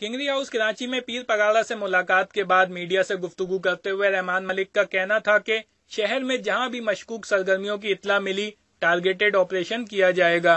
किंगरी house Karachi में पीर पगाड़ा से मुलाकात के बाद मीडिया से गुफ्तगु करते हुए रहमान मलिक का कहना था कि शहर में जहां भी मशकूक सरगर्मियों की इतला मिली टारगेटेड ऑपरेशन किया जाएगा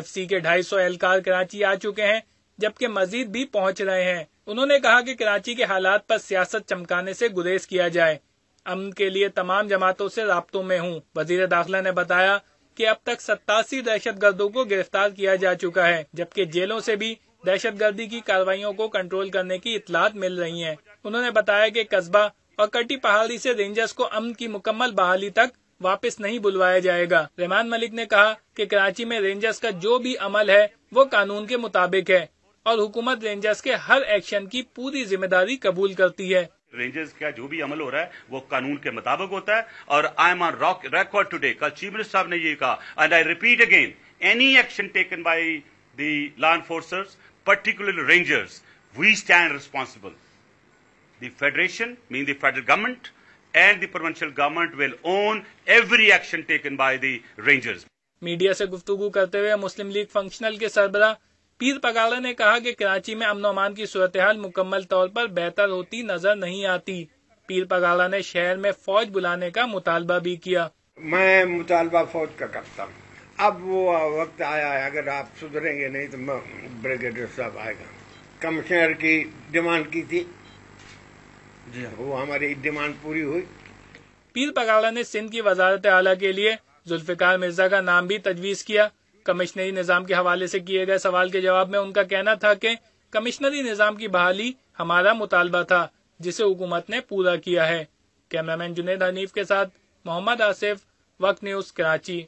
एफसी के 250 एहलकार कराची आ चुके हैं जबकि मजीद भी पहुंच रहे हैं उन्होंने कहा कि कराची के हालात पर सियासत चमकाने से गुरेज किया जाए अमन के लिए तमाम जमातों से रबतों में हूँ वजीर दाखिला ने बताया कि अब तक सत्तासी दहशत गर्दों को गिरफ्तार किया जा चुका है जबकि जेलों से भी दहशतगर्दी की कार्रवाई को कंट्रोल करने की इतलात मिल रही है उन्होंने बताया की कस्बा और कटी पहाड़ी ऐसी रेंजर्स को अमन की मुकम्मल बहाली तक वापस नहीं बुलवाया जाएगा रहमान मलिक ने कहा कि कराची में रेंजर्स का जो भी अमल है वो कानून के मुताबिक है और हुकूमत रेंजर्स के हर एक्शन की पूरी जिम्मेदारी कबूल करती है रेंजर्स का जो भी अमल हो रहा है वो कानून के मुताबिक होता है और I am on rock record today कल चीफ मिनिस्टर साहब ने ये कहा and I repeat again any action taken by the law enforcers, particularly rangers, we stand responsible. The federation, meaning the federal government, and the provincial government will own every action taken by the rangers. Media से गुफ्तगु करते हुए मुस्लिम league functional के सरबरा पीर पगाला ने कहा कि कराची में अमन अमान की सूरत हाल मुकम्मल तौर पर बेहतर होती नजर नहीं आती पीर पगाला ने शहर में फौज बुलाने का मुतालबा भी किया मैं मुतालबा फौज का करता हूँ अब वो वक्त आया है अगर आप सुधरेंगे नहीं तो ब्रिगेडियर साहब आएगा कमिश्नर की डिमांड की थी जी हाँ। वो हमारी डिमांड पूरी हुई पीर पगाड़ा ने सिंध की वजारत आला के लिए जुल्फिकार मिर्जा का नाम भी तजवीज किया कमिश्नरी निज़ाम के हवाले से किए गए सवाल के जवाब में उनका कहना था कि कमिश्नरी निज़ाम की बहाली हमारा मुतालबा था जिसे हुकूमत ने पूरा किया है कैमरामैन जुनेद हनीफ के साथ मोहम्मद आसिफ वक्त न्यूज़ कराची